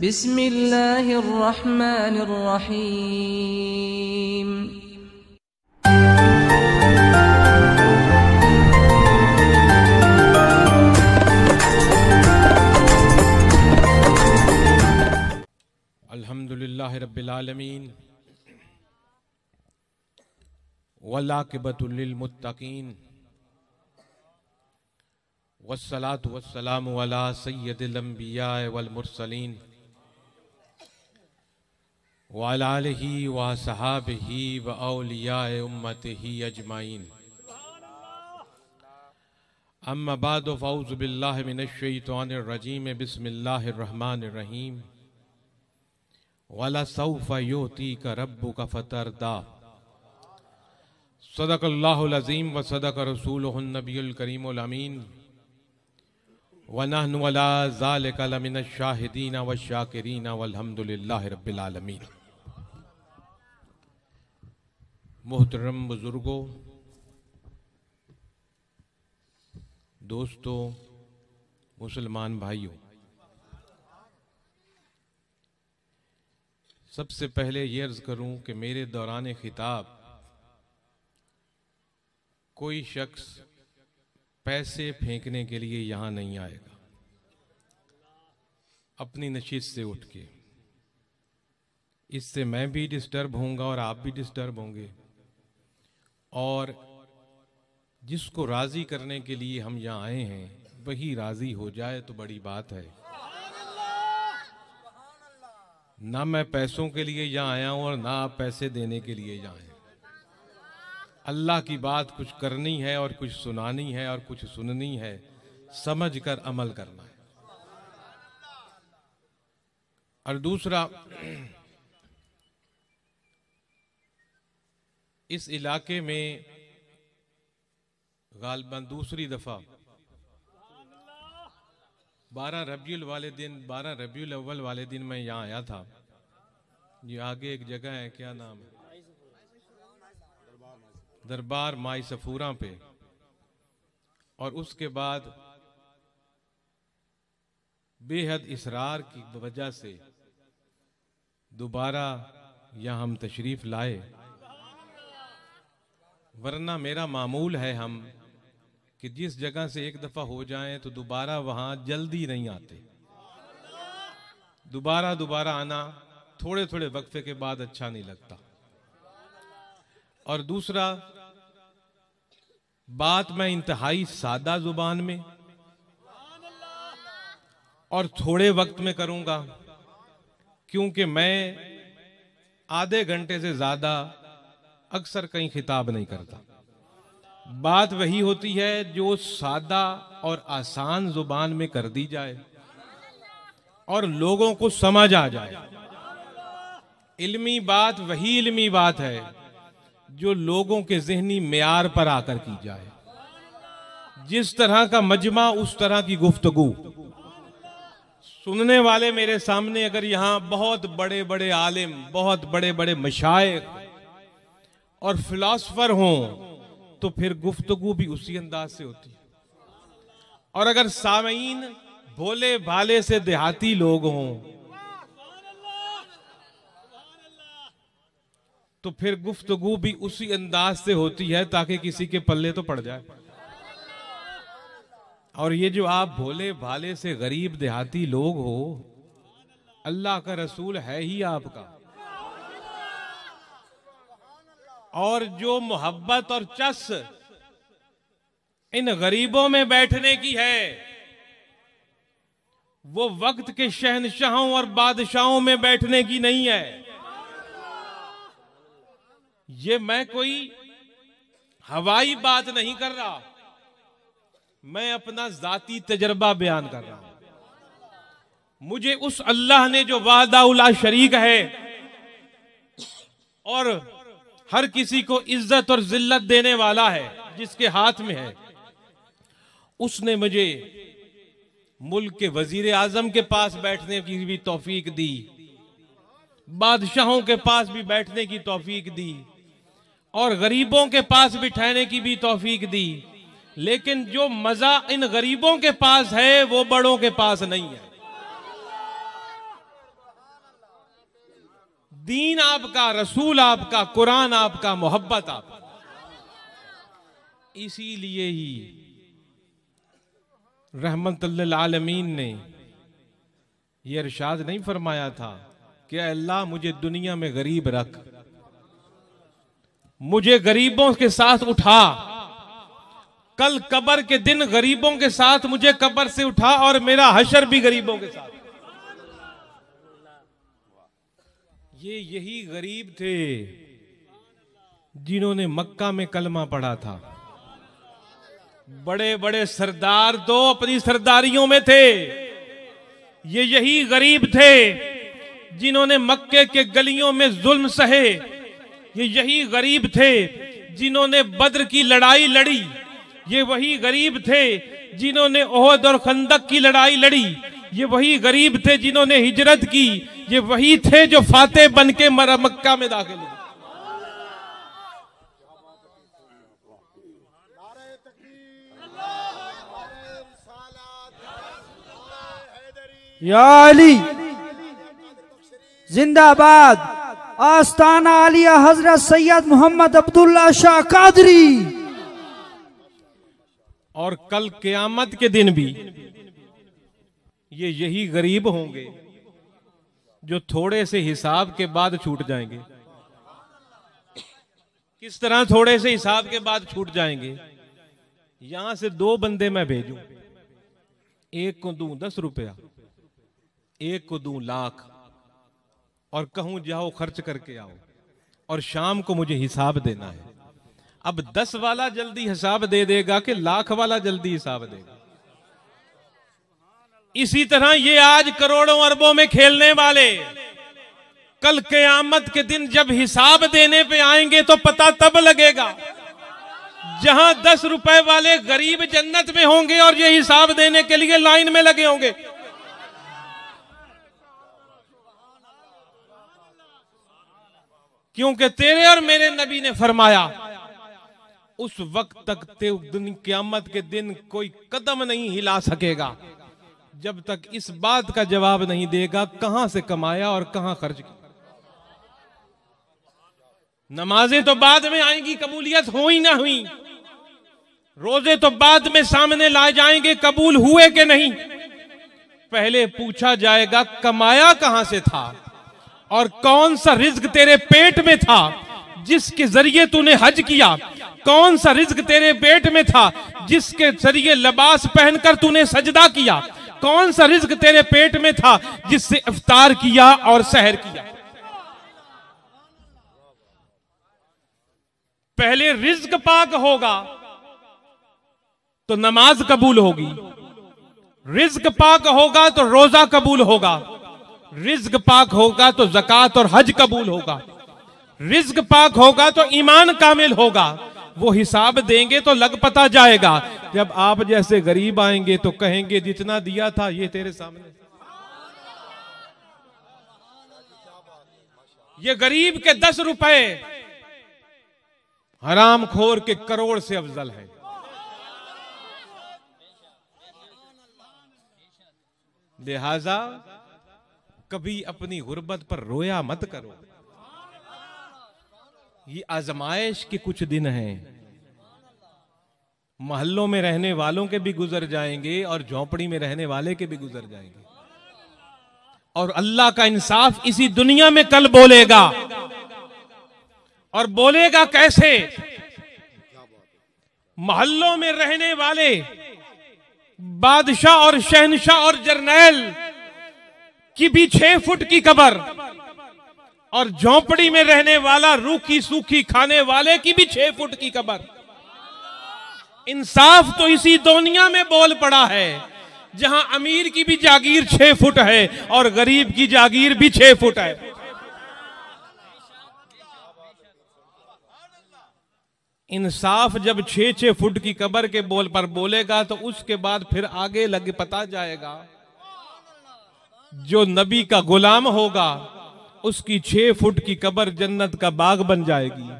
بسم الله الرحمن الرحيم الحمد لله رب العالمين والعاقبة للمتقين والصلاة والسلام على سيد الأنبياء والمرسلين वाल ही व सहाब ही व अलिया उम्मत ही अजमाइन अम बाद फ़ाउज़बिल्लाशतवानरजीम बसमीम वाला सऊफ़ योती का रब्बू का फ़तरदा सदकल्लाज़ीम व सदक रसूलनबीकरीमीन वनहन वला ज़ाल कलमिन शाहिदीना व शाकरीना वलहमदिल्ला रबालमीन मोहतरम बुज़ुर्गों दोस्तों मुसलमान भाइयों सबसे पहले ये अर्ज़ करूं कि मेरे दौरान ख़िताब कोई शख्स पैसे फेंकने के लिए यहाँ नहीं आएगा अपनी नशीत से उठ के इससे मैं भी डिस्टर्ब होऊंगा और आप भी डिस्टर्ब होंगे और जिसको राज़ी करने के लिए हम यहाँ आए हैं वही राज़ी हो जाए तो बड़ी बात है ना मैं पैसों के लिए यहाँ आया हूँ और ना आप पैसे देने के लिए यहाँ आए अल्लाह की बात कुछ करनी है और कुछ सुनानी है और कुछ सुननी है समझ कर अमल करना है और दूसरा इस इलाके में गालबा दूसरी दफ़ा बारह रबील वाले दिन बारह रबील अव्वल वाले दिन मैं यहाँ आया था ये आगे एक जगह है क्या नाम है दरबार माई सफूरा पे और उसके बाद बेहद इसरार की वजह से दोबारा यहाँ हम तशरीफ़ लाए वरना मेरा मामूल है हम कि जिस जगह से एक दफ़ा हो जाएं तो दोबारा वहां जल्दी नहीं आते दोबारा दोबारा आना थोड़े थोड़े वक्फे के बाद अच्छा नहीं लगता और दूसरा बात मैं इंतहाई सादा जुबान में और थोड़े वक्त में करूंगा क्योंकि मैं आधे घंटे से ज्यादा अक्सर कहीं खिताब नहीं करता बात वही होती है जो सादा और आसान जुबान में कर दी जाए और लोगों को समझ आ जाए इल्मी बात वही इल्मी बात है जो लोगों के जहनी मैार पर आकर की जाए जिस तरह का मजमा उस तरह की गुफ्तगु सुनने वाले मेरे सामने अगर यहां बहुत बड़े बड़े आलिम बहुत बड़े बड़े मशाए और फिलासफर हों तो फिर गुफ्तगु भी उसी अंदाज से होती है और अगर सामीन भोले भाले से देहाती लोग हों तो फिर गुफ्तगु भी उसी अंदाज से होती है ताकि किसी के पल्ले तो पड़ जाए और ये जो आप भोले भाले से गरीब देहाती लोग हो अल्लाह का रसूल है ही आपका और जो मोहब्बत और चस इन गरीबों में बैठने की है वो वक्त के शहनशाहों और बादशाहों में बैठने की नहीं है ये मैं कोई हवाई बात नहीं कर रहा मैं अपना जाति तजर्बा बयान कर रहा हूं मुझे उस अल्लाह ने जो वादा उला शरीक है और हर किसी को इज्जत और जिल्लत देने वाला है जिसके हाथ में है उसने मुझे मुल्क के वजीर आजम के पास बैठने की भी तोफीक दी बादशाहों के पास भी बैठने की तोफीक दी और गरीबों के पास बिठाने की भी तोफीक दी लेकिन जो मजा इन गरीबों के पास है वो बड़ों के पास नहीं है दीन आपका रसूल आपका कुरान आपका मोहब्बत आपका इसीलिए ही रहमत आलमीन ने यह इरशाद नहीं फरमाया था कि अल्लाह मुझे दुनिया में गरीब रख मुझे गरीबों के साथ उठा कल कबर के दिन गरीबों के साथ मुझे कबर से उठा और मेरा हशर भी गरीबों के साथ ये यही गरीब थे जिन्होंने मक्का में कलमा पढ़ा था बड़े बड़े सरदार तो अपनी सरदारियों में थे ये यही गरीब थे जिन्होंने मक्के के गलियों में जुल्म सहे ये यही गरीब थे जिन्होंने बद्र की लड़ाई लड़ी ये वही गरीब थे जिन्होंने ओहद और खंदक की लड़ाई लड़ी ये वही गरीब थे जिन्होंने हिजरत की ये वही थे जो फाते बन के मरमक्का मक्का में दाखिल हुए अली जिंदाबाद आस्ताना आलिया हजरत सैयद मोहम्मद अब्दुल्ला शाह कादरी और कल क्यामत के दिन भी ये यही गरीब होंगे जो थोड़े से हिसाब के बाद छूट जाएंगे किस तरह थोड़े से हिसाब के बाद छूट जाएंगे यहां से दो बंदे मैं भेजू एक को दू दस रुपया एक को दू लाख और कहूं जाओ खर्च करके आओ और शाम को मुझे हिसाब देना है अब दस वाला जल्दी हिसाब दे देगा कि लाख वाला जल्दी हिसाब देगा इसी तरह ये आज करोड़ों अरबों में खेलने वाले कल कयामत के दिन जब हिसाब देने पे आएंगे तो पता तब लगेगा जहां दस रुपए वाले गरीब जन्नत में होंगे और ये हिसाब देने के लिए लाइन में लगे होंगे क्योंकि तेरे और मेरे नबी ने फरमाया उस वक्त तक ते दिन क्यामत के दिन कोई कदम नहीं हिला सकेगा जब तक इस बात का जवाब नहीं देगा कहां से कमाया और कहां खर्च किया नमाजें तो बाद में आएंगी कबूलियत हो ही ना हुई रोजे तो बाद में सामने लाए जाएंगे कबूल हुए के नहीं पहले पूछा जाएगा कमाया कहां से था और कौन सा रिज्क तेरे पेट में था जिसके जरिए तूने हज किया कौन सा रिज्क तेरे पेट में था जिसके जरिए लबास पहनकर तूने सजदा किया कौन सा रिज्क तेरे पेट में था जिससे इफ्तार किया और सहर किया पहले रिज्क पाक होगा तो नमाज कबूल होगी रिज्क पाक होगा तो रोजा कबूल होगा रिज्क पाक होगा तो जक़ात और हज कबूल होगा रिज्क पाक होगा तो ईमान कामिल होगा वो हिसाब देंगे तो लग पता जाएगा जब आप जैसे गरीब आएंगे तो कहेंगे जितना दिया था ये तेरे सामने ये गरीब के दस रुपए हराम खोर के करोड़ से अफजल है लिहाजा कभी अपनी गुर्बत पर रोया मत करो ये आजमाइश के कुछ दिन हैं महल्लों में रहने वालों के भी गुजर जाएंगे और झोपड़ी में रहने वाले के भी गुजर जाएंगे और अल्लाह का इंसाफ इसी दुनिया में कल बोलेगा और बोलेगा कैसे महल्लों में रहने वाले बादशाह और शहनशाह और जर्नैल की भी छह फुट की कबर और झोपड़ी में रहने वाला रूखी सूखी खाने वाले की भी छह फुट की कबर इंसाफ तो इसी दुनिया में बोल पड़ा है जहां अमीर की भी जागीर छह फुट है और गरीब की जागीर भी छह फुट है इंसाफ जब छह छह फुट की कबर के बोल पर बोलेगा तो उसके बाद फिर आगे लगे पता जाएगा जो नबी का गुलाम होगा उसकी छह फुट की कबर जन्नत का बाग बन जाएगी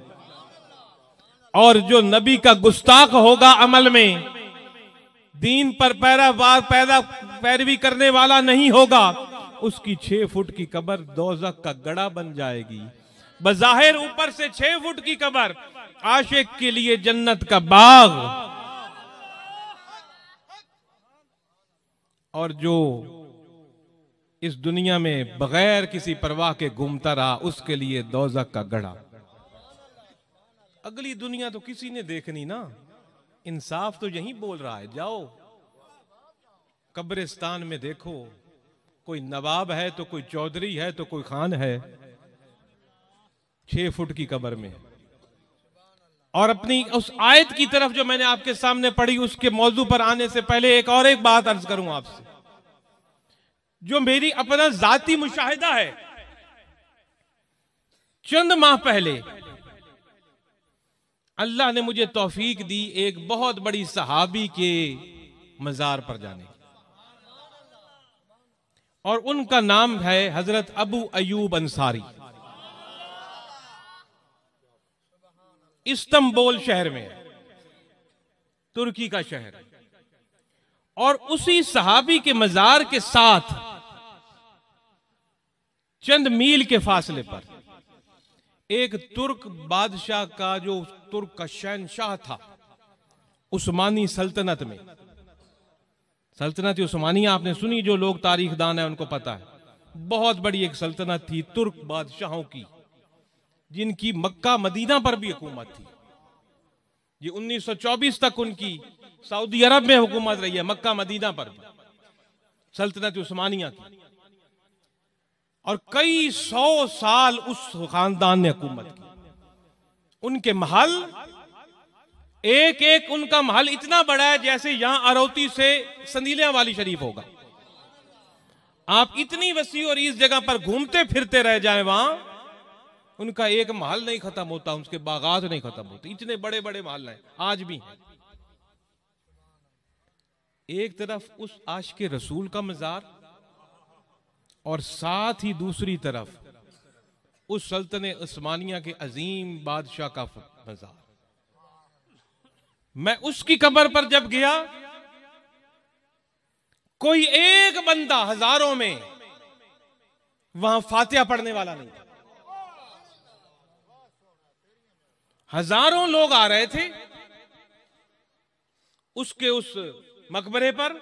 और जो नबी का गुस्ताख होगा अमल में दीन पर पैरा वार पैदा पैरवी करने वाला नहीं होगा उसकी छह फुट की कबर दोजक का गड़ा बन जाएगी बजाहिर ऊपर से छह फुट की कबर आशिक के लिए जन्नत का बाग और जो इस दुनिया में बगैर किसी परवाह के घूमता रहा उसके लिए दोजक का गढ़ा अगली दुनिया तो किसी ने देखनी ना इंसाफ तो यही बोल रहा है जाओ कब्रिस्तान में देखो कोई नवाब है तो कोई चौधरी है तो कोई खान है छह फुट की कबर में और अपनी उस आयत की तरफ जो मैंने आपके सामने पढ़ी उसके मौजू पर आने से पहले एक और एक बात अर्ज करूं आपसे जो मेरी अपना जाति मुशाहिदा है चंद माह पहले अल्लाह ने मुझे तोफीक दी एक बहुत बड़ी सहाबी के मज़ार पर जाने की और उनका नाम है हजरत अबू अयूब अंसारी इस्तंबोल शहर में तुर्की का शहर और उसी सहाबी के मज़ार के साथ चंद मील के फासले पर एक तुर्क बादशाह का जो तुर्क का शहनशाह था उस्मानी सल्तनत में सल्तनत उस्मानी आपने सुनी जो लोग तारीख दान है उनको पता है बहुत बड़ी एक सल्तनत थी तुर्क बादशाहों की जिनकी मक्का मदीना पर भी हुकूमत थी ये 1924 तक उनकी सऊदी अरब में हुकूमत रही है मक्का मदीना पर भी सल्तनत उस्मानिया की और कई सौ साल उस खानदान ने हुकूमत की उनके महल एक एक उनका महल इतना बड़ा है जैसे यहां अरौती से संदीलिया वाली शरीफ होगा आप इतनी वसी और इस जगह पर घूमते फिरते रह जाए वहां उनका एक महल नहीं खत्म होता उसके बागात नहीं खत्म होते इतने बड़े बड़े महल हैं आज भी हैं एक तरफ उस आश के रसूल का मजार और साथ ही दूसरी तरफ उस सल्तन उस्मानिया के अजीम बादशाह का मजार मैं उसकी कबर पर जब गया कोई एक बंदा हजारों में वहां फातिहा पढ़ने वाला नहीं था हजारों लोग आ रहे थे उसके उस मकबरे पर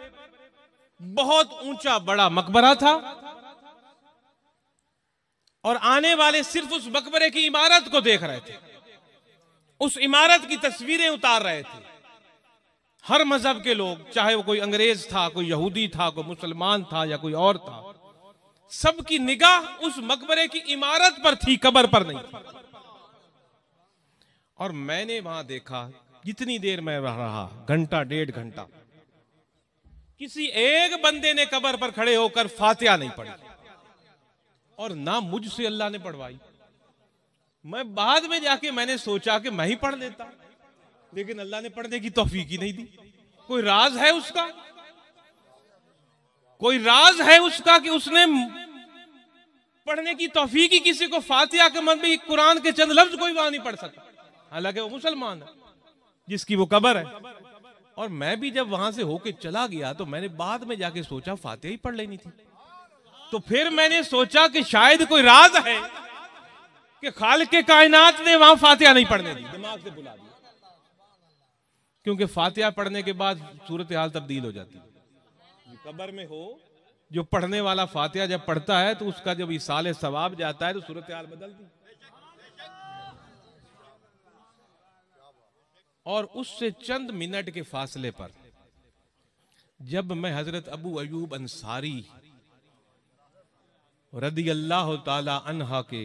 बहुत ऊंचा बड़ा मकबरा था और आने वाले सिर्फ उस मकबरे की इमारत को देख रहे थे उस इमारत की तस्वीरें उतार रहे थे हर मजहब के लोग चाहे वो कोई अंग्रेज था कोई यहूदी था कोई मुसलमान था या कोई और था सबकी निगाह उस मकबरे की इमारत पर थी कबर पर नहीं और मैंने वहां देखा जितनी देर मैं रहा घंटा डेढ़ घंटा किसी एक बंदे ने कबर पर खड़े होकर फातिया नहीं पढ़ी और ना मुझसे अल्लाह ने पढ़वाई मैं बाद में जाके मैंने सोचा कि मैं ही पढ़ लेता लेकिन अल्लाह ने पढ़ने की तोफीक ही नहीं दी कोई राज है उसका कोई राज है उसका कि उसने पढ़ने की तोफीक ही किसी को फातिहा के मन में कुरान के चंद लफ्ज कोई वहां नहीं पढ़ सकता हालांकि वो मुसलमान है जिसकी वो कबर है और मैं भी जब वहां से होके चला गया तो मैंने बाद में जाके सोचा फातिहा ही पढ़ लेनी थी तो फिर मैंने सोचा कि शायद कोई राज है कि खाल के कायनात ने वहां फातिहा नहीं पढ़ने दी दिमाग से बुला दिया क्योंकि फातिहा पढ़ने के बाद सूरत हाल तब्दील हो जाती है कबर में हो जो पढ़ने वाला फातिहा जब पढ़ता है तो उसका जब इसाल सवाब जाता है तो सूरत हाल बदलती और उससे चंद मिनट के फासले पर जब मैं हजरत अबू अयूब अंसारी रदी अल्लाह तहा के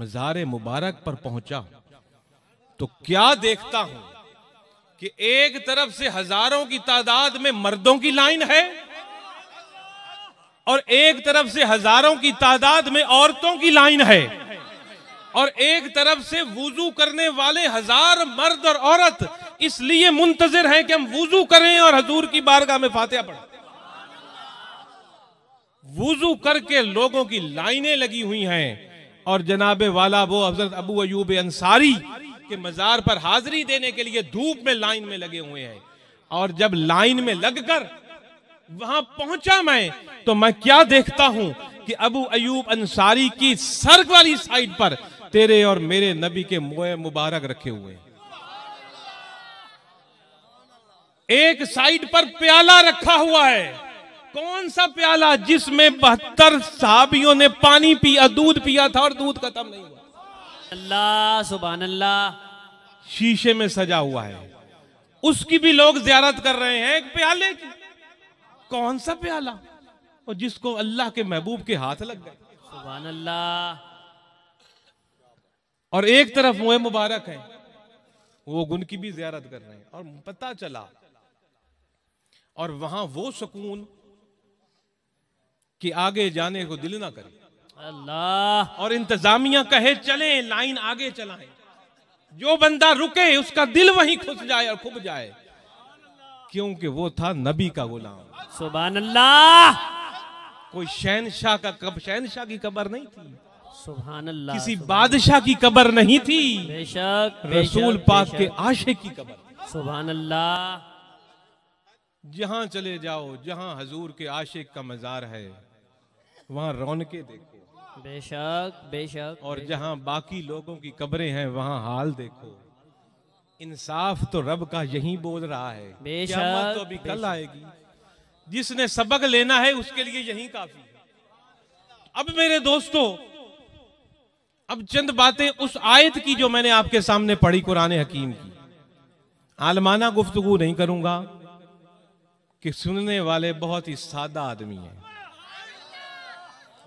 मज़ार मुबारक पर पहुंचा तो क्या देखता हूं कि एक तरफ से हजारों की तादाद में मर्दों की लाइन है और एक तरफ से हजारों की तादाद में औरतों की लाइन है और एक तरफ से वजू करने वाले हजार मर्द और औरत इसलिए मुंतजर हैं कि हम वजू करें और हजूर की बारगाह में फातिहा पढ़ें वजू करके लोगों की लाइनें लगी हुई हैं और जनाब वाला वो हजरत अबू अयूब अंसारी के मज़ार पर हाजिरी देने के लिए धूप में लाइन में लगे हुए हैं और जब लाइन में लगकर वहां पहुंचा मैं तो मैं क्या देखता हूं कि अबू अयूब अंसारी की सर वाली साइड पर तेरे और मेरे नबी के मोए मुबारक रखे हुए हैं एक साइड पर प्याला रखा हुआ है कौन सा प्याला जिसमें बहत्तर साहबियों ने पानी पिया दूध पिया था और दूध खत्म नहीं हुआ अल्लाह सुबह अल्लाह शीशे में सजा हुआ है उसकी भी लोग ज्यारत कर रहे हैं एक प्याले की कौन सा प्याला और जिसको अल्लाह के महबूब के हाथ लग गए सुबह अल्लाह और एक तरफ मुहे मुबारक है वो गुन की भी ज्यारत कर रहे हैं और पता चला और वहां वो सुकून कि आगे जाने को दिल ना करे अल्लाह और इंतजामिया कहे चले लाइन आगे चलाएं जो बंदा रुके उसका दिल वहीं खुश जाए और खुब जाए क्योंकि वो था नबी का गुलाम सुबह अल्लाह कोई शहनशाह का कब शहनशाह की कबर नहीं थी सुबह अल्लाह किसी बादशाह की कबर नहीं थी बेशक रसूल पाक के आशे की कबर सुबह अल्लाह जहां चले जाओ जहां हजूर के आशिक का मजार है वहाँ रौनके देखो बेशक बेशक और बेशक। जहाँ बाकी लोगों की कब्रें हैं वहाँ हाल देखो इंसाफ तो रब का यही बोल रहा है बेशक तो अभी कल आएगी जिसने सबक लेना है उसके लिए यही काफी है अब मेरे दोस्तों अब चंद बातें उस आयत की जो मैंने आपके सामने पढ़ी कुरान हकीम की आलमाना गुफ्तगु नहीं करूंगा कि सुनने वाले बहुत ही सादा आदमी हैं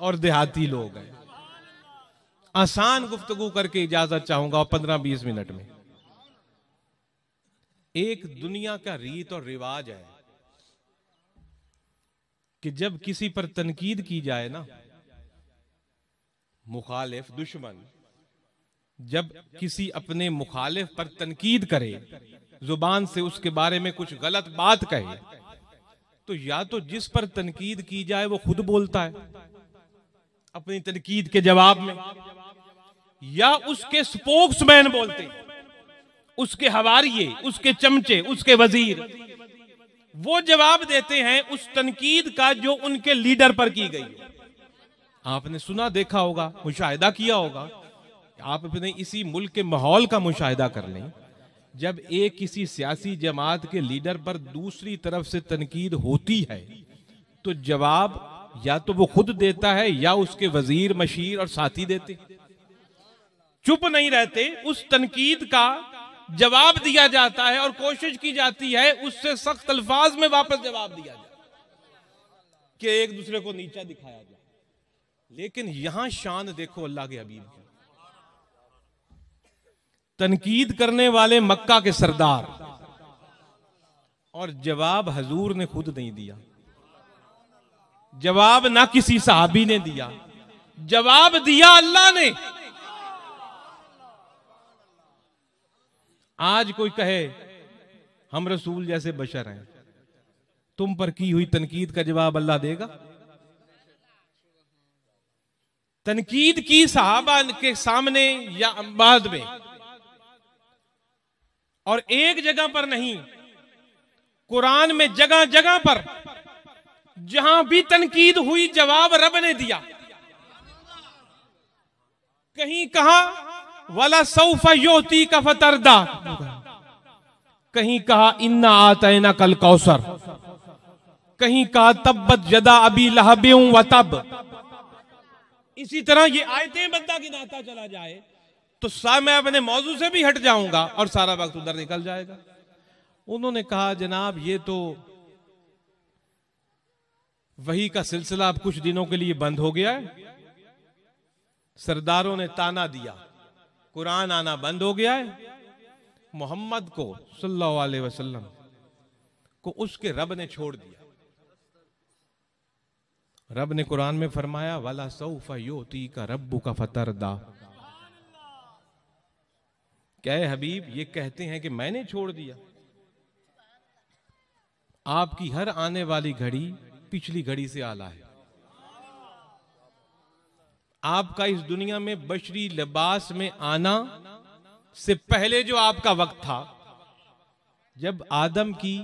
और देहाती लोग हैं आसान गुफ्तगु करके इजाजत चाहूंगा पंद्रह बीस मिनट में एक दुनिया का रीत और रिवाज है कि जब किसी पर तनकीद की जाए ना मुखालिफ दुश्मन जब किसी अपने मुखालिफ पर तनकीद करे जुबान से उसके बारे में कुछ गलत बात कहे तो या तो जिस पर तनकीद की जाए वो खुद बोलता है अपनी तनकीद के जवाब में या उसके स्पोक्समैन बोलते उसके हवारिये उसके चमचे उसके वजीर वो जवाब देते हैं उस तनकीद का जो उनके लीडर पर की गई आपने सुना देखा होगा मुशाहिदा किया होगा आप अपने इसी मुल्क के माहौल का मुशाहिदा कर लें जब एक किसी सियासी जमात के लीडर पर दूसरी तरफ से तनकीद होती है तो जवाब या तो वो खुद देता है या उसके वजीर मशीर और साथी देते चुप नहीं रहते उस तनकीद का जवाब दिया जाता है और कोशिश की जाती है उससे सख्त अल्फाज में वापस जवाब दिया जाए कि एक दूसरे को नीचा दिखाया जाए लेकिन यहां शान देखो अल्लाह के हबीब की तनकीद करने वाले मक्का के सरदार और जवाब हजूर ने खुद नहीं दिया जवाब ना किसी साहबी ने दिया जवाब दिया अल्लाह ने आज कोई कहे हम रसूल जैसे बशर हैं तुम पर की हुई तनकीद का जवाब अल्लाह देगा तनकीद की साहबा के सामने या बाद में और एक जगह पर नहीं कुरान में जगह जगह पर जहां भी तनकीद हुई जवाब रब ने दिया कहीं कहा वाला सौफा योती का फतरदा कहीं कहा इन्ना ना कल कौसर कहीं कहा तब्बत जदा अभी लहबे व तब इसी तरह ये आयतें बंदा नाता चला जाए तो सा मैं अपने मौजू से भी हट जाऊंगा और सारा वक्त उधर निकल जाएगा उन्होंने कहा जनाब ये तो वही का सिलसिला अब कुछ दिनों के लिए बंद हो गया है सरदारों ने ताना दिया कुरान आना बंद हो गया है मोहम्मद को सल्लल्लाहु अलैहि वसल्लम को उसके रब ने छोड़ दिया रब ने कुरान में फरमाया वाला सऊफा योती का रब्बू का फतर दा क्या हबीब ये कहते हैं कि मैंने छोड़ दिया आपकी हर आने वाली घड़ी पिछली घड़ी से आला है आपका इस दुनिया में बशरी लिबास में आना से पहले जो आपका वक्त था जब आदम की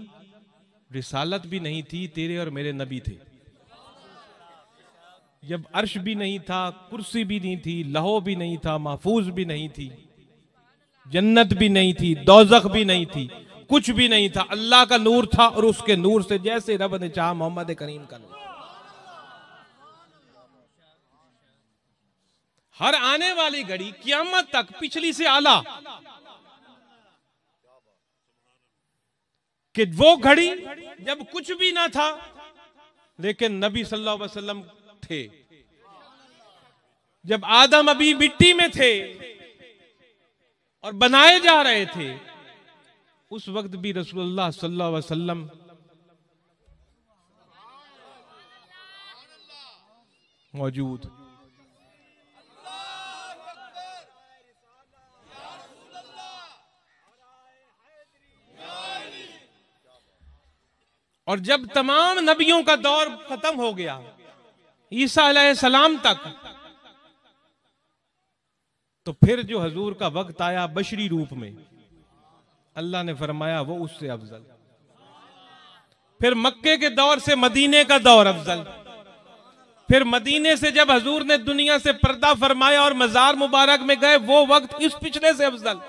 रिसालत भी नहीं थी तेरे और मेरे नबी थे जब अर्श भी नहीं था कुर्सी भी नहीं थी लहो भी नहीं था महफूज भी नहीं थी जन्नत भी नहीं थी दौजख भी नहीं थी कुछ भी नहीं था अल्लाह का नूर था और उसके नूर से जैसे रब ने चाह मोहम्मद करीम का नूर हर आने वाली घड़ी क्यामत तक पिछली से आला कि वो घड़ी जब कुछ भी ना था लेकिन नबी सल्लल्लाहु अलैहि वसल्लम थे जब आदम अभी मिट्टी में थे और बनाए जा रहे थे उस वक्त भी रसूलुल्लाह सल्लल्लाहु अलैहि वसल्लम मौजूद और जब तमाम नबियों का दौर खत्म हो गया ईसा सलाम तक तो फिर जो हजूर का वक्त आया बशरी रूप में अल्लाह ने फरमाया वो उससे अफजल फिर मक्के के दौर से मदीने का दौर अफजल फिर मदीने से जब हजूर ने दुनिया से पर्दा फरमाया और मजार मुबारक में गए वो वक्त इस पिछले से अफजल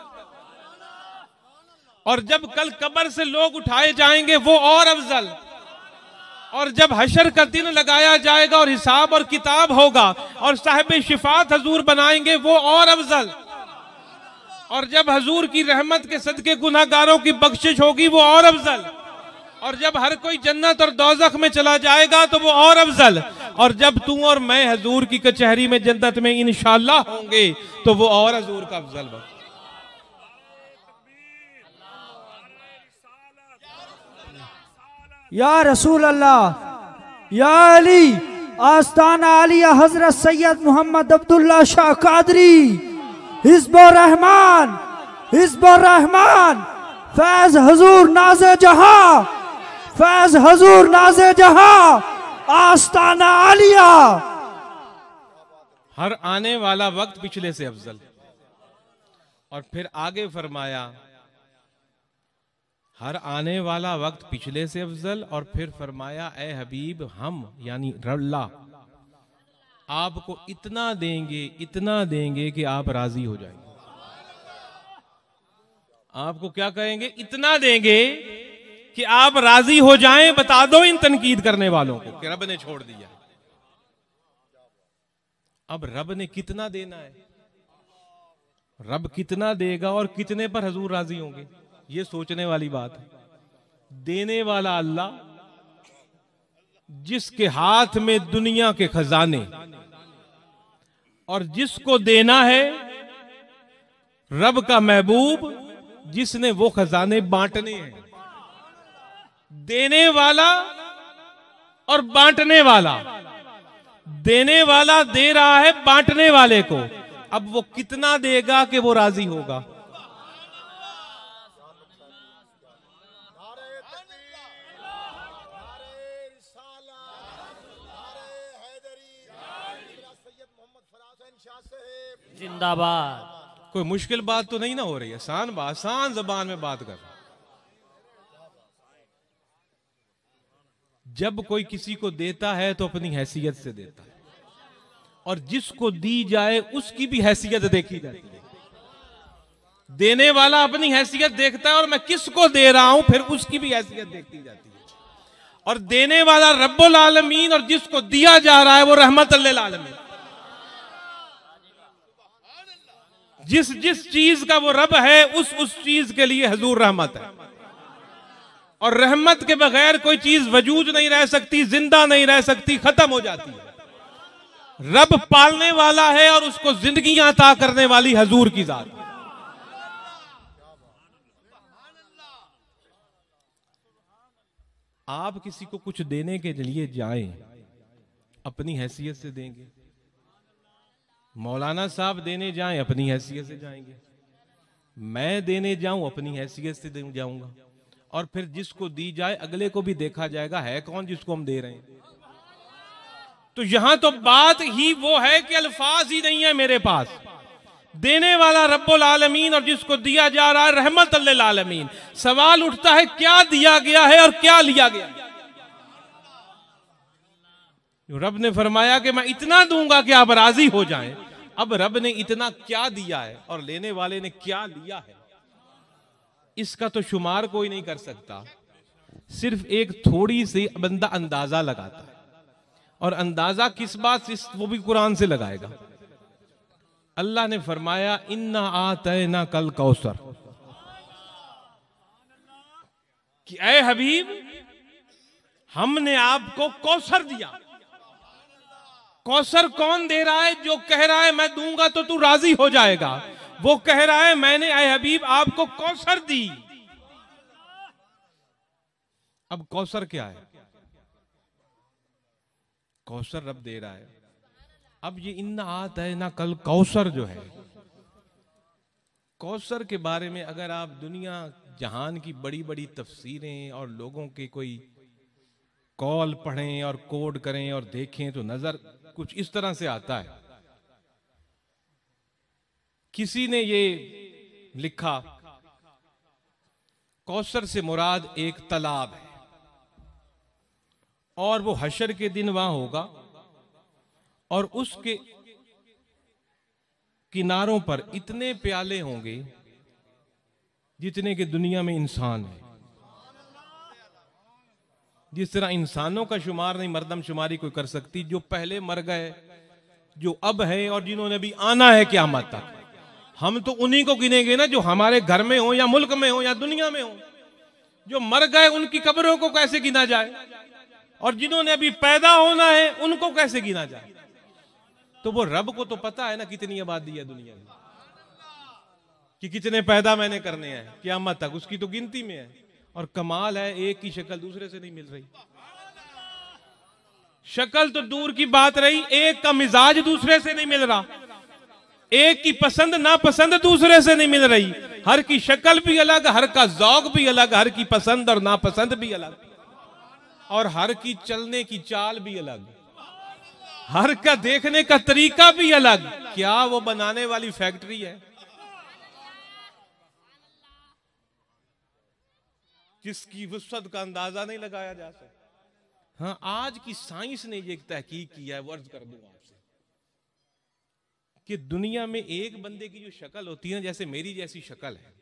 और जब कल कबर से लोग उठाए जाएंगे वो और अफजल और जब हशर का दिन लगाया जाएगा और हिसाब और किताब होगा और साहब शिफात हजूर बनाएंगे वो और अफजल और जब हजूर की रहमत के सदके गुनागारों की बख्शिश होगी वो और अफजल और जब हर कोई जन्नत और दौजख में चला जाएगा तो वो और अफजल और जब तू और मैं हजूर की कचहरी में जन्नत में इनशाला होंगे तो वो और हजूर का अफजल बन या रसूल अल्लाह या अली आस्ताना अली हजरत सैयद मोहम्मद अब्दुल्ला शाह कादरी हिजब रहमान फैज हजूर नाज जहां फैज हजूर नाज जहां आस्ताना आलिया हर आने वाला वक्त पिछले से अफजल और फिर आगे फरमाया हर आने वाला वक्त पिछले से अफजल और फिर फरमाया ए हबीब हम यानी रल्ला आपको इतना देंगे इतना देंगे कि आप राजी हो जाएंगे आपको क्या कहेंगे इतना देंगे कि आप राजी हो जाएं बता दो इन तनकीद करने वालों को कि रब ने छोड़ दिया अब रब ने कितना देना है रब कितना देगा और कितने पर हजूर राजी होंगे ये सोचने वाली बात है देने वाला अल्लाह जिसके हाथ में दुनिया के खजाने और जिसको देना है रब का महबूब जिसने वो खजाने बांटने हैं देने वाला और बांटने वाला देने वाला दे रहा है बांटने वाले को अब वो कितना देगा कि वो राजी होगा जिंदाबाद कोई मुश्किल बात तो नहीं ना हो रही आसान आसान जबान में बात कर जब कोई किसी को देता है तो अपनी हैसियत से देता है और जिसको दी जाए उसकी भी हैसियत देखी जाती है देने वाला अपनी हैसियत देखता है और मैं किसको दे रहा हूं फिर उसकी भी हैसियत देखती जाती है और देने वाला रब्बुल आलमीन और जिसको दिया जा रहा है वो रहमत आलमीन जिस जिस चीज का वो रब है उस उस चीज के लिए हजूर रहमत है और रहमत के बगैर कोई चीज वजूद नहीं रह सकती जिंदा नहीं रह सकती खत्म हो जाती है रब पालने वाला है और उसको जिंदगी अता करने वाली हजूर की जात आप किसी को कुछ देने के लिए जाएं अपनी हैसियत से देंगे मौलाना साहब देने जाएं अपनी हैसियत से जाएंगे मैं देने जाऊं अपनी हैसियत से जाऊंगा और फिर जिसको दी जाए अगले को भी देखा जाएगा है कौन जिसको हम दे रहे हैं तो यहां तो बात ही वो है कि अल्फाज ही नहीं है मेरे पास देने वाला रब्बुल आलमीन और जिसको दिया जा रहा है रहमत आलमीन सवाल उठता है क्या दिया गया है और क्या लिया गया रब ने फरमाया कि मैं इतना दूंगा कि आप राजी हो जाएं अब रब ने इतना क्या दिया है और लेने वाले ने क्या लिया है इसका तो शुमार कोई नहीं कर सकता सिर्फ एक थोड़ी सी बंदा अंदाजा लगाता है और अंदाजा किस बात से वो भी कुरान से लगाएगा अल्लाह ने फरमाया इन्ना आते ना कल कौसर कि अय हबीब हमने आपको कौसर दिया कौसर कौन दे रहा है जो कह रहा है मैं दूंगा तो तू राजी हो जाएगा वो कह रहा है मैंने आए हबीब आपको कौसर दी अब कौसर क्या है कौसर रब दे रहा है अब ये इन्ना आत है ना कल कौसर जो है कौसर के बारे में अगर आप दुनिया जहान की बड़ी बड़ी तफसीरें और लोगों के कोई कॉल पढ़ें और कोड करें और देखें तो नजर कुछ इस तरह से आता है किसी ने ये लिखा कौसर से मुराद एक तालाब है और वो हशर के दिन वहां होगा और उसके किनारों पर इतने प्याले होंगे जितने के दुनिया में इंसान है जिस तरह इंसानों का शुमार नहीं शुमारी कोई कर सकती जो पहले मर गए जो अब है और जिन्होंने भी आना है क्या मत तक हम तो उन्हीं को गिनेंगे ना जो हमारे घर में हो या मुल्क में हो या दुनिया में हो जो मर गए उनकी कब्रों को कैसे गिना जाए और जिन्होंने अभी पैदा होना है उनको कैसे गिना जाए तो वो रब को तो पता है ना कितनी आबादी है दुनिया में कि कितने पैदा मैंने करने हैं क्या मत तक उसकी तो गिनती में है और कमाल है एक की शक्ल दूसरे से नहीं मिल रही शक्ल तो दूर की बात रही एक का मिजाज दूसरे से नहीं मिल रहा एक की पसंद ना पसंद दूसरे से नहीं मिल रही हर की शक्ल भी अलग हर का जौक भी अलग हर की पसंद और नापसंद भी अलग और हर की चलने की चाल भी अलग हर का देखने का तरीका भी अलग क्या वो बनाने वाली फैक्ट्री है जिसकी वसत का अंदाजा नहीं लगाया जा सकता हाँ आज की साइंस ने यह तहकीक किया है वर्ज कर दू आपसे कि दुनिया में एक बंदे की जो शक्ल होती है जैसे मेरी जैसी शक्ल है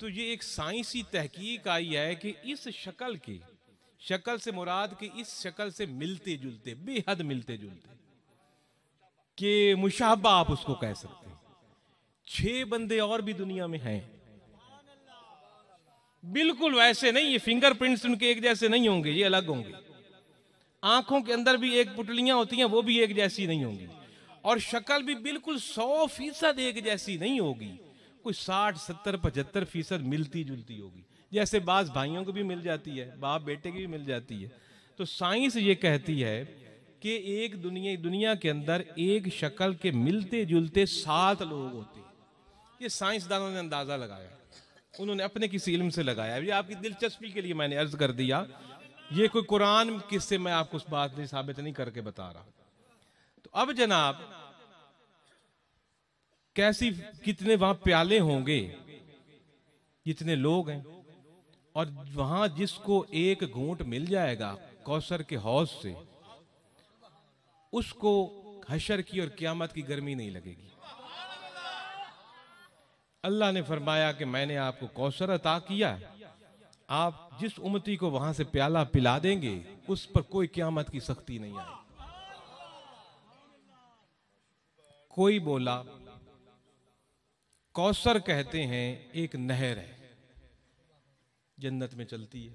तो ये एक साइंसी तहकीक आई है कि इस शक्ल की शक्ल से मुराद के इस शक्ल से मिलते जुलते बेहद मिलते जुलते कि मुशाबा आप उसको कह सकते हैं छह बंदे और भी दुनिया में हैं बिल्कुल वैसे नहीं ये फिंगरप्रिंट्स उनके एक जैसे नहीं होंगे ये अलग होंगे आंखों के अंदर भी एक पुटलियां होती हैं वो भी एक जैसी नहीं होंगी और शक्ल भी बिल्कुल सौ फीसद एक जैसी नहीं होगी कोई साठ सत्तर पचहत्तर फीसद मिलती जुलती होगी जैसे बास भाइयों को भी मिल जाती है बाप बेटे की भी मिल जाती है तो साइंस ये कहती है कि एक दुनिया दुनिया के अंदर एक शक्ल के मिलते जुलते सात लोग होते हैं ये साइंसदानों ने अंदाजा लगाया उन्होंने अपने किसी इल्म से लगाया ये आपकी दिलचस्पी के लिए मैंने अर्ज कर दिया ये कोई कुरान किससे मैं आपको उस बात नहीं साबित नहीं करके बता रहा तो अब जनाब कैसी कितने वहां प्याले होंगे जितने लोग हैं और वहां जिसको एक घूट मिल जाएगा कौसर के हौस से उसको हशर की और क्यामत की गर्मी नहीं लगेगी अल्लाह ने फरमाया कि मैंने आपको कौशर अता किया आप जिस उम्मती को वहां से प्याला पिला देंगे उस पर कोई क्यामत की सख्ती नहीं आई कोई बोला कौसर कहते हैं एक नहर है जन्नत में चलती है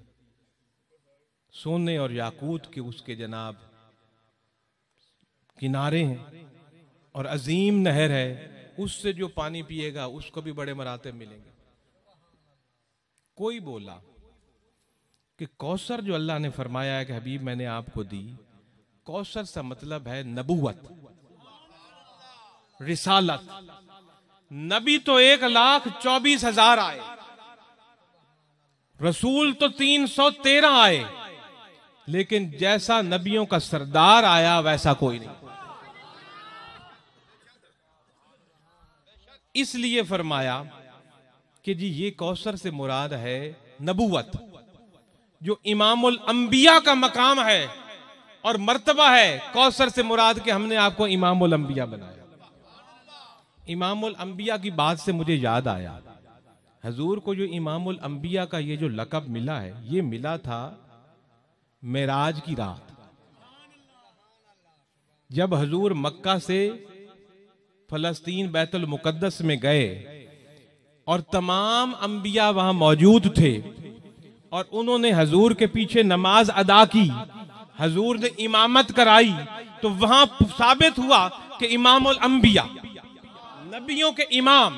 सोने और याकूत के उसके जनाब किनारे हैं और अजीम नहर है उससे जो पानी पिएगा उसको भी बड़े मराते मिलेंगे कोई बोला कि कौसर जो अल्लाह ने फरमाया है कि हबीब मैंने आपको दी कौसर सा मतलब है नबूवत रिसालत नबी तो एक लाख चौबीस हजार आए रसूल तो तीन सौ तेरह आए लेकिन जैसा नबियों का सरदार आया वैसा कोई नहीं इसलिए फरमाया कि जी ये कौशर से मुराद है नबूवत जो इमामुल अंबिया का मकाम है और मर्तबा है कौसर से मुराद के हमने आपको इमामुल अंबिया बनाया इमामुल अंबिया की बात से मुझे याद आया हजूर को जो इमामुल अंबिया का ये जो लकब मिला है ये मिला था मेराज की रात जब हजूर मक्का से फलस्तीन बैतुल मुकद्दस में गए और तमाम अंबिया वहां मौजूद थे और उन्होंने हजूर के पीछे नमाज अदा की हजूर ने इमामत कराई तो वहां साबित हुआ कि इमाम अंबिया नबियों के इमाम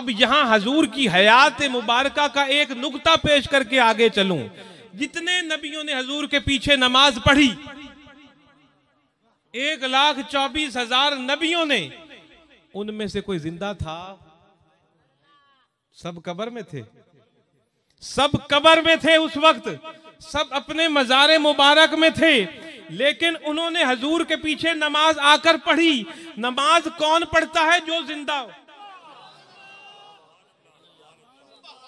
अब यहां हजूर की हयात मुबारक का एक नुकता पेश करके आगे चलूं जितने नबियों ने हजूर के पीछे नमाज पढ़ी एक लाख चौबीस हजार नबियों ने उनमें से कोई जिंदा था सब कबर में थे सब कबर में थे उस वक्त सब अपने मजार मुबारक में थे लेकिन उन्होंने हजूर के पीछे नमाज आकर पढ़ी नमाज कौन पढ़ता है जो जिंदा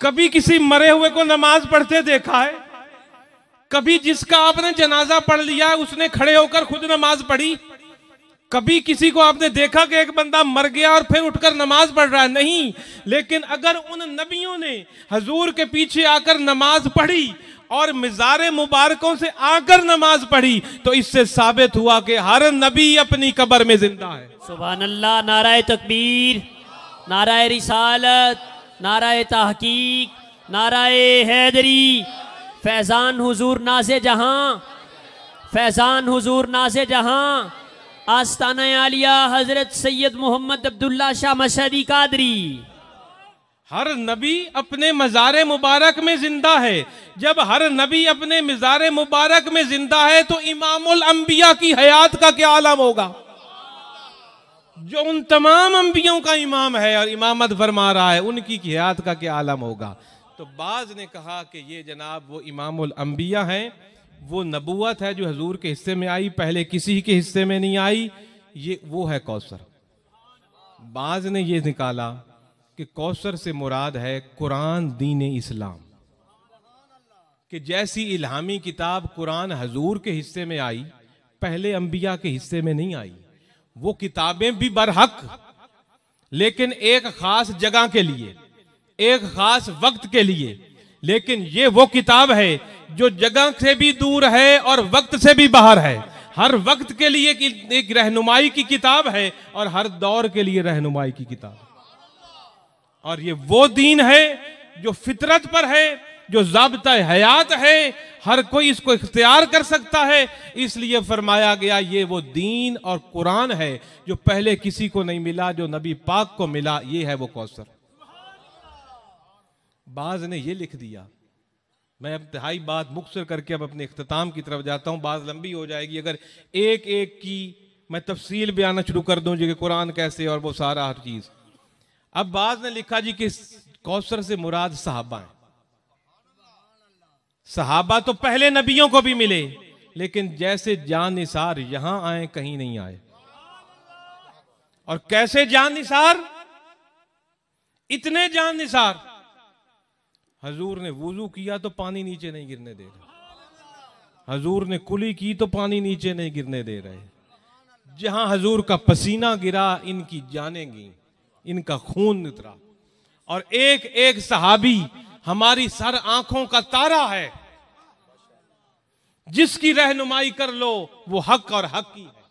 कभी किसी मरे हुए को नमाज पढ़ते देखा है कभी जिसका आपने जनाजा पढ़ लिया उसने खड़े होकर खुद नमाज पढ़ी कभी किसी को आपने देखा कि एक बंदा मर गया और फिर उठकर नमाज पढ़ रहा है नहीं लेकिन अगर उन नबियों ने हजूर के पीछे आकर नमाज पढ़ी और मिजार मुबारकों से आकर नमाज पढ़ी तो इससे साबित हुआ कि हर नबी अपनी कबर में जिंदा है सुबह अल्लाह नाराय तकबीर नाराय रिसालत नाराय तहकीक नाराय हैदरी फैजान हुजूर नाज जहां फैजान हजूर नाज जहां आस्ताना आलिया हजरत सैयद मोहम्मद अब्दुल्ला शाह मशहदी कादरी हर नबी अपने मज़ार मुबारक में जिंदा है जब हर नबी अपने मज़ार मुबारक में जिंदा है तो इमामुल अंबिया की हयात का क्या आलम होगा जो उन तमाम अंबियों का इमाम है और इमामत फरमा रहा है उनकी हयात का क्या आलम होगा तो बाज ने कहा कि ये जनाब वो इमामुल अंबिया हैं वो नबूत है जो हजूर के हिस्से में आई पहले किसी के हिस्से में नहीं आई ये वो है कौसर बाज ने ये निकाला कि कौसर से मुराद है कुरान दीन इस्लाम कि जैसी इलामी किताब कुरान हजूर के हिस्से में आई पहले अंबिया के हिस्से में नहीं आई वो किताबें भी बरहक लेकिन एक खास जगह के लिए एक खास वक्त के लिए लेकिन ये वो किताब है जो जगह से भी दूर है और वक्त से भी बाहर है हर वक्त के लिए एक रहनुमाई की किताब है और हर दौर के लिए रहनुमाई की किताब और ये वो दीन है जो फितरत पर है जो जबता हयात है हर कोई इसको इख्तियार कर सकता है इसलिए फरमाया गया ये वो दीन और कुरान है जो पहले किसी को नहीं मिला जो नबी पाक को मिला ये है वो कौसर बाज ने ये लिख दिया मैं इंतहाई बात मुख्तर करके अब अपने अख्ताम की तरफ जाता हूँ बात लंबी हो जाएगी अगर एक एक की मैं तफसील बयाना शुरू कर दूँ जी कि कुरान कैसे और वो सारा हर चीज़ अब बाज ने लिखा जी कि कौसर से मुराद साहबा हैं सहाबा तो पहले नबियों को भी मिले लेकिन जैसे जान निसार यहां आए कहीं नहीं आए और कैसे जान निसार इतने जान निसार हजूर ने वजू किया तो पानी नीचे नहीं गिरने दे रहे हजूर ने कुली की तो पानी नीचे नहीं गिरने दे रहे जहां हजूर का पसीना गिरा इनकी जाने गई इनका खून नितरा और एक एक सहाबी हमारी सर आंखों का तारा है जिसकी रहनुमाई कर लो वो हक और हक की है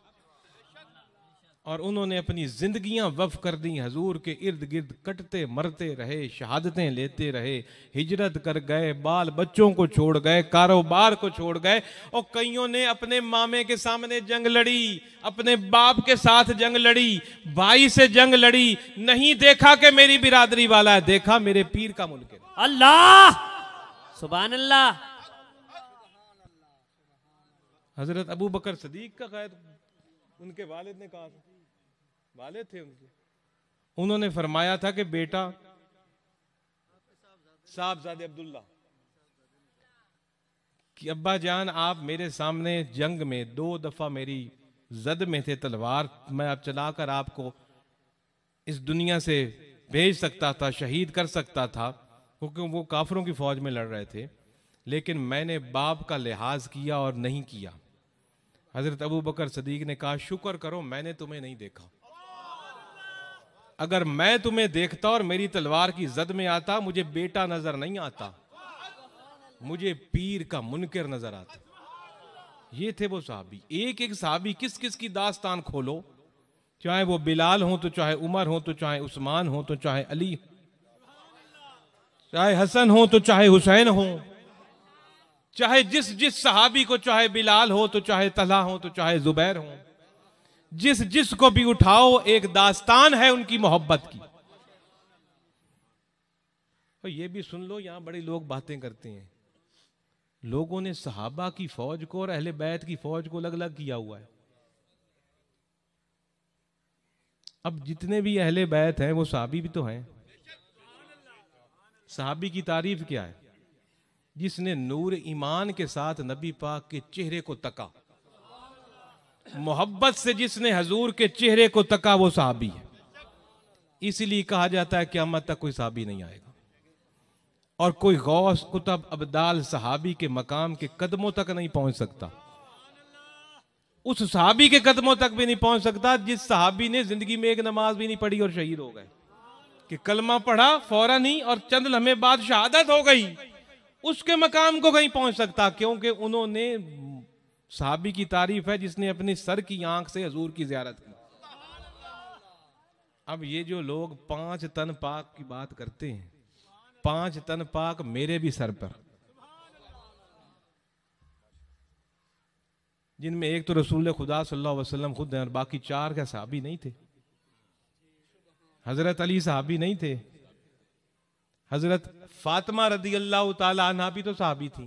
और उन्होंने अपनी ज़िंदगियां वफ़ कर दी हजूर के इर्द गिर्द कटते मरते रहे शहादतें लेते रहे हिजरत कर गए बाल बच्चों को छोड़ गए कारोबार को छोड़ गए और कईयों ने अपने मामे के सामने जंग लड़ी अपने बाप के साथ जंग लड़ी भाई से जंग लड़ी नहीं देखा कि मेरी बिरादरी वाला है देखा मेरे पीर का मुल्क अल्लाह सुबह अल्लाह हजरत अबू बकर सदीक का कैद उनके वालिद ने कहा था वालिद थे उनके उन्होंने फरमाया था कि बेटा साहबजादे अब्दुल्ला कि अब्बा जान आप मेरे सामने जंग में दो दफा मेरी जद में थे तलवार मैं आप चलाकर आपको इस दुनिया से भेज सकता था शहीद कर सकता था क्योंकि वो काफरों की फौज में लड़ रहे थे लेकिन मैंने बाप का लिहाज किया और नहीं किया हजरत अबू बकर सदीक ने कहा शुक्र करो मैंने तुम्हें नहीं देखा अगर मैं तुम्हें देखता और मेरी तलवार की जद में आता मुझे बेटा नजर नहीं आता मुझे पीर का मुनकर नजर आता ये थे वो साहबी एक एक साहबी किस किस की दास्तान खोलो चाहे वो बिलाल हो तो चाहे उमर हो तो चाहे उस्मान हो तो चाहे अली चाहे हसन हो तो चाहे हुसैन हो चाहे जिस जिस सहाबी को चाहे बिलाल हो तो चाहे तला हो तो चाहे जुबैर हो जिस जिस को भी उठाओ एक दास्तान है उनकी मोहब्बत की और ये भी सुन लो यहां बड़े लोग बातें करते हैं लोगों ने सहाबा की फौज को और अहले बैत की फौज को अलग अलग किया हुआ है अब जितने भी अहले बैत हैं वो सहाबी भी तो हैं सहाबी की तारीफ क्या है जिसने नूर ईमान के साथ नबी पाक के चेहरे को तका मोहब्बत से जिसने हजूर के चेहरे को तका वो साहबी है इसलिए कहा जाता है क्यामत तक कोई साहबी नहीं आएगा और कोई गौस कुतब अबदाल सहाबी के मकाम के कदमों तक नहीं पहुंच सकता उस साहबी के कदमों तक भी नहीं पहुंच सकता जिस साहबी ने जिंदगी में एक नमाज भी नहीं पढ़ी और शहीद हो गए कि कलमा पढ़ा फौरन ही और चंद लम्हे बाद शहादत हो गई उसके मकाम को कहीं पहुंच सकता क्योंकि उन्होंने साहबी की तारीफ है जिसने अपने सर की आंख से हजूर की ज्यारत की अब ये जो लोग पांच तन पाक की बात करते हैं पांच तन पाक मेरे भी सर पर जिनमें एक तो रसूल खुदा सल्लल्लाहु अलैहि वसल्लम खुद हैं और बाकी चार का साहबी नहीं थे हजरत अली साहबी नहीं थे हजरत फातिमा रदी अल्लाह तला भी तो साहबी थी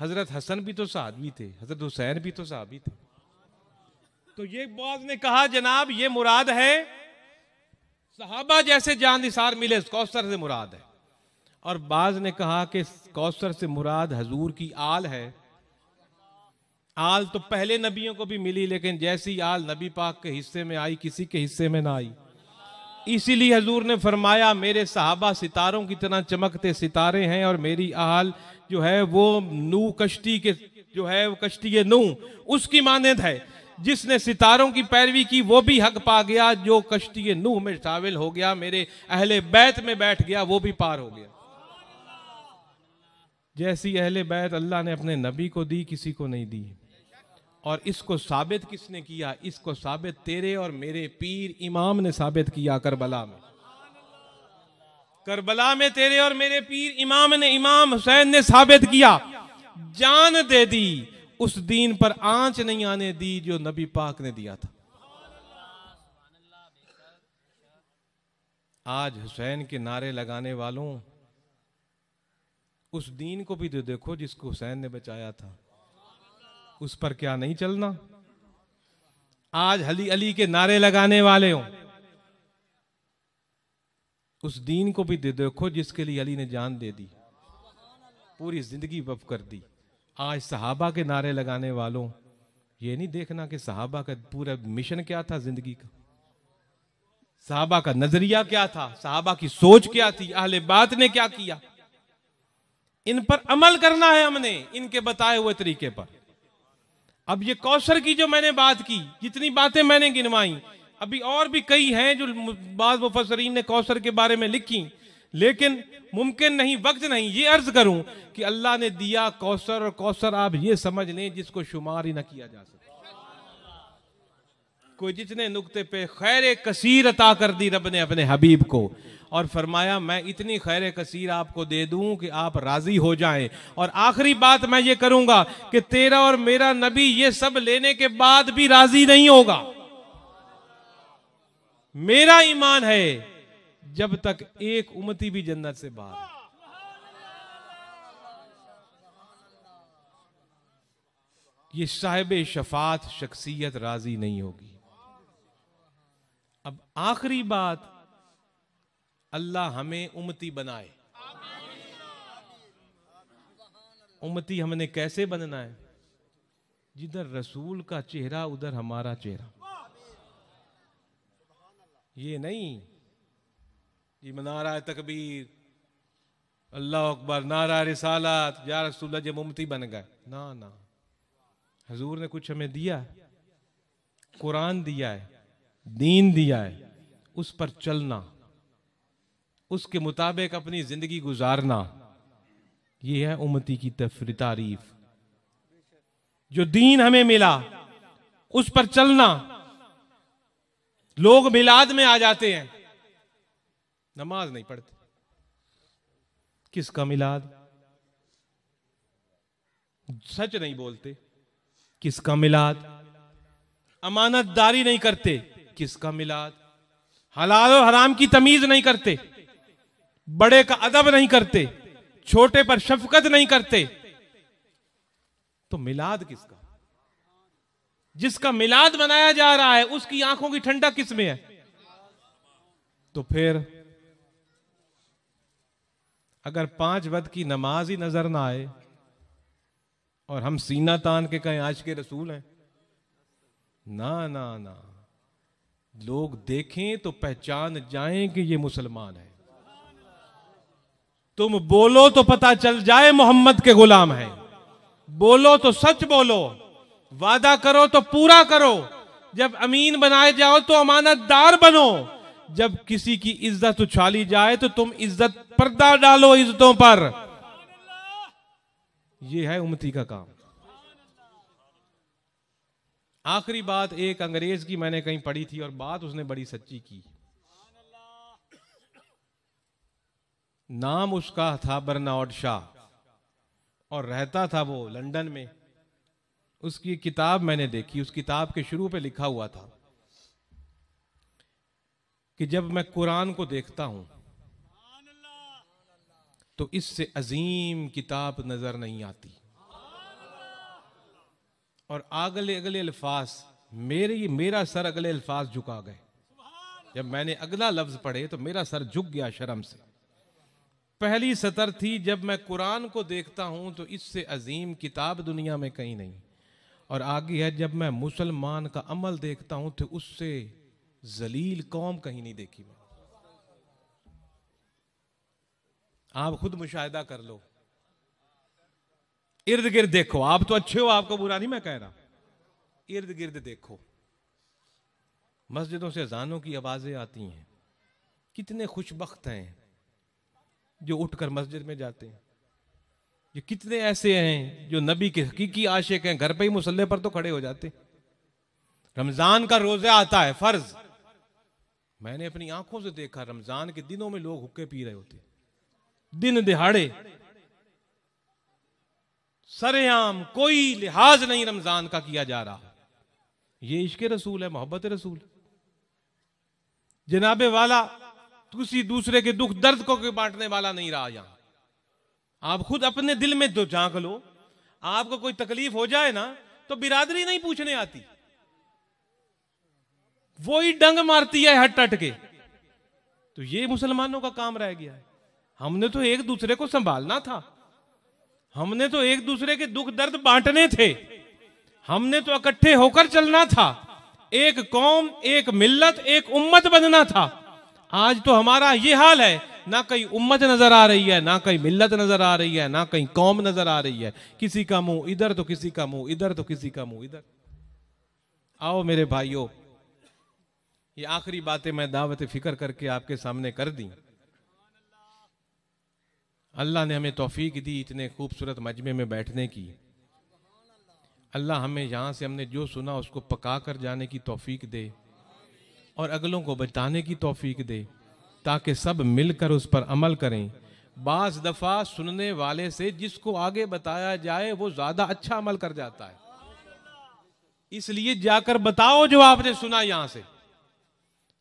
हजरत हसन भी तो साहबी थे हजरत हुसैन भी तो साहबी थे तो ये बाज ने कहा जनाब ये मुराद है साहबा जैसे जान निसार मिले कौसर से मुराद है और बाज ने कहा कि कौसर से मुराद हजूर की आल है आल तो पहले नबियों को भी मिली लेकिन जैसी आल नबी पाक के हिस्से में आई किसी के हिस्से में ना आई इसीलिए हजूर ने फरमाया मेरे सहाबा सितारों की तरह चमकते सितारे हैं और मेरी आहल जो है वो नू कश्ती के जो है वो कश्ती नू उसकी मानद है जिसने सितारों की पैरवी की वो भी हक पा गया जो कश्ती नूह में शामिल हो गया मेरे अहले बैत में बैठ गया वो भी पार हो गया जैसी अहले बैत अल्लाह ने अपने नबी को दी किसी को नहीं दी और इसको साबित किसने किया इसको साबित तेरे और मेरे पीर इमाम ने साबित किया करबला में करबला में तेरे और मेरे पीर इमाम ने इमाम हुसैन ने साबित किया जान दे दी उस दीन पर आंच नहीं आने दी जो नबी पाक ने दिया था आज हुसैन के नारे लगाने वालों उस दीन को भी तो देखो जिसको हुसैन ने बचाया था उस पर क्या नहीं चलना आज हली अली के नारे लगाने वाले हो उस दीन को भी दे देखो जिसके लिए अली ने जान दे दी पूरी जिंदगी वफ कर दी आज सहाबा के नारे लगाने वालों ये नहीं देखना कि सहाबा का पूरा मिशन क्या था जिंदगी का साहबा का नजरिया क्या था साहबा की सोच क्या थी अहले बात ने क्या किया इन पर अमल करना है हमने इनके बताए हुए तरीके पर अब ये कौशर की जो मैंने बात की जितनी बातें मैंने गिनवाई अभी और भी कई हैं जो बाद मुफसरीन ने कौशर के बारे में लिखी लेकिन मुमकिन नहीं वक्त नहीं ये अर्ज करूं कि अल्लाह ने दिया कौशर और कौशर आप ये समझ लें जिसको शुमार ही ना किया जा सके कोई जितने नुकते पे खैर कसीर अता कर दी रब ने अपने हबीब को और फरमाया मैं इतनी खैर कसीर आपको दे दूं कि आप राजी हो जाएं और आखिरी बात मैं ये करूंगा कि तेरा और मेरा नबी ये सब लेने के बाद भी राजी नहीं होगा मेरा ईमान है जब तक एक उमती भी जन्नत से बाहर ये साहेब शफात शख्सियत राजी नहीं होगी अब आखिरी बात अल्लाह हमें उमती बनाए उमती हमने कैसे बनना है जिधर रसूल का चेहरा उधर हमारा चेहरा ये नहीं ये मनारा तकबीर अल्लाह अकबर नारा रिसालत या रसूल जब उमती बन गए ना ना हजूर ने कुछ हमें दिया कुरान दिया है दीन दिया है उस पर चलना उसके मुताबिक अपनी जिंदगी गुजारना यह है उमती की तफरी तारीफ जो दीन हमें मिला उस पर चलना लोग मिलाद में आ जाते हैं नमाज नहीं पढ़ते किसका मिलाद सच नहीं बोलते किसका मिलाद अमानतदारी नहीं करते किसका मिलाद हलाल और हराम की तमीज नहीं करते बड़े का अदब नहीं करते छोटे पर शफकत नहीं करते तो मिलाद किसका जिसका मिलाद मनाया जा रहा है उसकी आंखों की ठंडा किस में है तो फिर अगर पांच वध की नमाज ही नजर ना आए और हम सीना तान के कहें आज के रसूल हैं ना ना ना लोग देखें तो पहचान जाएं कि ये मुसलमान है तुम बोलो तो पता चल जाए मोहम्मद के गुलाम है बोलो तो सच बोलो वादा करो तो पूरा करो जब अमीन बनाए जाओ तो अमानतदार बनो जब किसी की इज्जत उछाली जाए तो तुम इज्जत पर्दा डालो इज्जतों पर यह है उमती का काम आखिरी बात एक अंग्रेज की मैंने कहीं पढ़ी थी और बात उसने बड़ी सच्ची की नाम उसका था बर्नाड शाह और रहता था वो लंदन में उसकी किताब मैंने देखी उस किताब के शुरू पे लिखा हुआ था कि जब मैं कुरान को देखता हूं तो इससे अजीम किताब नजर नहीं आती और अगले अगले अल्फाज मेरे मेरा सर अगले अल्फाज झुका गए जब मैंने अगला लफ्ज पढ़े तो मेरा सर झुक गया शर्म से पहली सतर थी जब मैं कुरान को देखता हूं तो इससे अजीम किताब दुनिया में कहीं नहीं और आगे है जब मैं मुसलमान का अमल देखता हूं तो उससे जलील कौम कहीं नहीं देखी मैं आप खुद मुशाहिदा कर लो इर्द गिर्द देखो आप तो अच्छे हो आपको बुरा नहीं मैं कह रहा इर्द गिर्द देखो मस्जिदों से अजानों की आवाज़ें आती हैं कितने खुशबक हैं जो उठकर मस्जिद में जाते हैं ये कितने ऐसे हैं जो नबी के हकीकी आशिक हैं घर पे ही मुसल्ले पर तो खड़े हो जाते रमजान का रोजा आता है फर्ज मैंने अपनी आंखों से देखा रमजान के दिनों में लोग हुक्के पी रहे होते दिन दिहाड़े सरेआम कोई लिहाज नहीं रमजान का किया जा रहा ये इश्क रसूल है मोहब्बत रसूल जनाबे वाला किसी दूसरे के दुख दर्द को कोई बांटने वाला नहीं रहा यहां आप खुद अपने दिल में तो झांक लो आपको कोई तकलीफ हो जाए ना तो बिरादरी नहीं पूछने आती वो ही डंग मारती है हट हट के तो ये मुसलमानों का काम रह गया है हमने तो एक दूसरे को संभालना था हमने तो एक दूसरे के दुख दर्द बांटने थे हमने तो इकट्ठे होकर चलना था एक कौम एक मिल्लत एक उम्मत बनना था आज तो हमारा ये हाल है ना कहीं उम्मत नजर आ रही है ना कहीं मिल्लत नजर आ रही है ना कहीं कौम नजर आ रही है किसी का मुंह इधर तो किसी का मुंह इधर तो किसी का मुंह इधर आओ मेरे भाइयों ये आखिरी बातें मैं दावत फिक्र करके आपके सामने कर दी अल्लाह ने हमें तोफीक दी इतने खूबसूरत मजमे में बैठने की अल्लाह हमें यहां से हमने जो सुना उसको पका कर जाने की तोफीक दे और अगलों को बचाने की तोफीक दे ताकि सब मिलकर उस पर अमल करें बाज़ दफ़ा सुनने वाले से जिसको आगे बताया जाए वो ज़्यादा अच्छा अमल कर जाता है इसलिए जाकर बताओ जो आपने सुना यहां से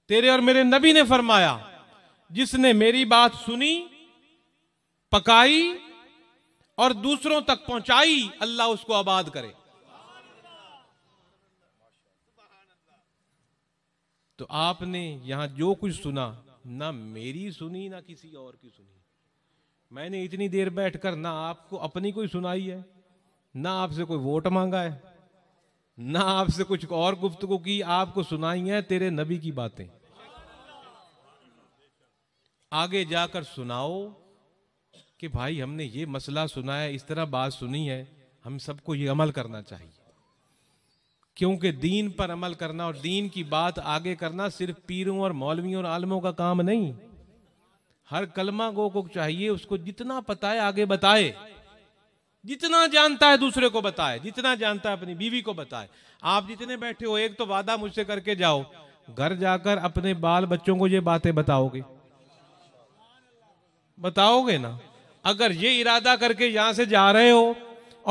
तेरे और मेरे नबी ने फरमाया जिसने मेरी बात सुनी पकाई और दूसरों तक पहुंचाई अल्लाह उसको आबाद करे तो आपने यहां जो कुछ सुना ना मेरी सुनी ना किसी और की सुनी मैंने इतनी देर बैठकर ना आपको अपनी कोई सुनाई है ना आपसे कोई वोट मांगा है ना आपसे कुछ और गुफ्तगु की आपको सुनाई है तेरे नबी की बातें आगे जाकर सुनाओ कि भाई हमने ये मसला सुना है इस तरह बात सुनी है हम सबको ये अमल करना चाहिए क्योंकि दीन पर अमल करना और दीन की बात आगे करना सिर्फ पीरों और मौलवियों और आलमों का काम नहीं हर कलमा गो को चाहिए उसको जितना पता है आगे बताए जितना जानता है दूसरे को बताए जितना जानता है अपनी बीवी को बताए आप जितने बैठे हो एक तो वादा मुझसे करके जाओ घर जाकर अपने बाल बच्चों को ये बातें बताओगे बताओगे ना अगर ये इरादा करके यहां से जा रहे हो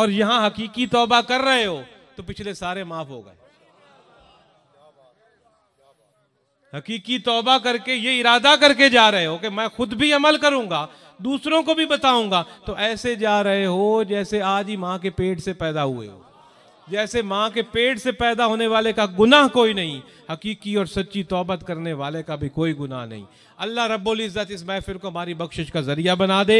और यहां हकीकी तौबा कर रहे हो तो पिछले सारे माफ हो गए हकीकी तौबा करके ये इरादा करके जा रहे हो कि मैं खुद भी अमल करूंगा दूसरों को भी बताऊंगा तो ऐसे जा रहे हो जैसे आज ही माँ के पेट से पैदा हुए हो जैसे माँ के पेट से पैदा होने वाले का गुनाह कोई नहीं हकीकी और सच्ची तौबत करने वाले का भी कोई गुनाह नहीं अल्लाह रब्बुल इज़्ज़त इस महफिल को हमारी बख्शिश का जरिया बना दे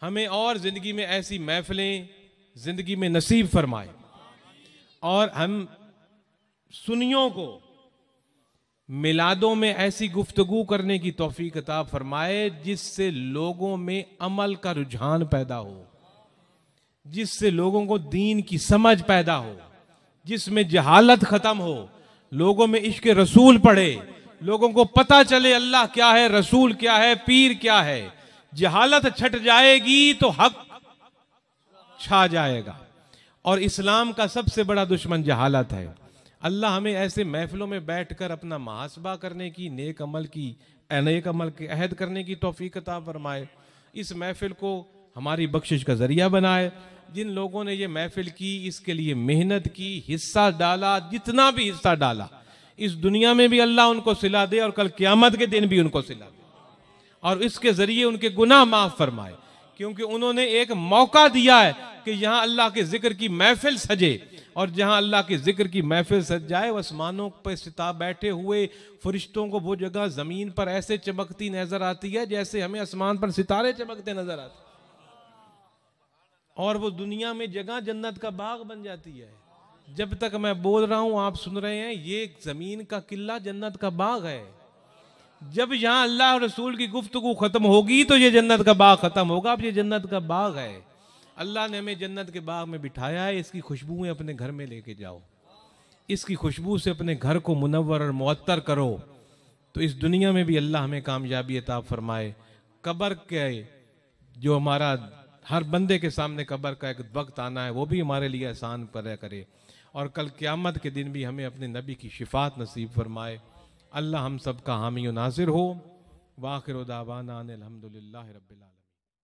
हमें और ज़िंदगी में ऐसी महफिलें ज़िंदगी में नसीब फरमाए और हम सुनियों को मिलादों में ऐसी गुफ्तगु करने की तोफ़ी कताब फरमाए जिससे लोगों में अमल का रुझान पैदा हो जिससे लोगों को दीन की समझ पैदा हो जिसमें जहालत ख़त्म हो लोगों में इश्क रसूल पढ़े लोगों को पता चले अल्लाह क्या है रसूल क्या है पीर क्या है जहालत छट जाएगी तो हक छा जाएगा और इस्लाम का सबसे बड़ा दुश्मन जहालत है अल्लाह हमें ऐसे महफिलों में बैठकर अपना महासबा करने की नेक अमल की नेक अमल के अहद करने की तोफ़ी फरमाए इस महफिल को हमारी बख्शिश का ज़रिया बनाए जिन लोगों ने ये महफिल की इसके लिए मेहनत की हिस्सा डाला जितना भी हिस्सा डाला इस दुनिया में भी अल्लाह उनको सिला दे और कल क़्यामत के दिन भी उनको सिला दे और इसके ज़रिए उनके गुनाह माफ़ फरमाए क्योंकि उन्होंने एक मौका दिया है कि यहाँ अल्लाह के जिक्र की महफिल सजे और जहाँ अल्लाह के जिक्र की महफिल सज जाए आसमानों पर सिताब बैठे हुए फरिश्तों को वो जगह ज़मीन पर ऐसे चमकती नज़र आती है जैसे हमें आसमान पर सितारे चमकते नज़र आते और वो दुनिया में जगह जन्नत का बाग बन जाती है जब तक मैं बोल रहा हूँ आप सुन रहे हैं ये ज़मीन का किला जन्नत का बाग है जब यहाँ अल्लाह रसूल की गुफ्तु ख़त्म होगी तो ये जन्नत का बाग ख़त्म होगा अब ये जन्नत का बाग है अल्लाह ने हमें जन्नत के बाग में बिठाया है इसकी खुशबुएँ अपने घर में लेके जाओ इसकी खुशबू से अपने घर को मुनवर और मअतर करो तो इस दुनिया में भी अल्लाह हमें कामयाबी ताब फरमाए कबर के जो हमारा हर बंदे के सामने कबर का एक वक्त आना है वो भी हमारे लिए आसान पैदा करे और कल क़्यामत के दिन भी हमें अपने नबी की शिफात नसीब फरमाए अल्लाह हम सब का हामी नाजिर हो वाखिर दावाना अलहमदिल्ला रबिल्ला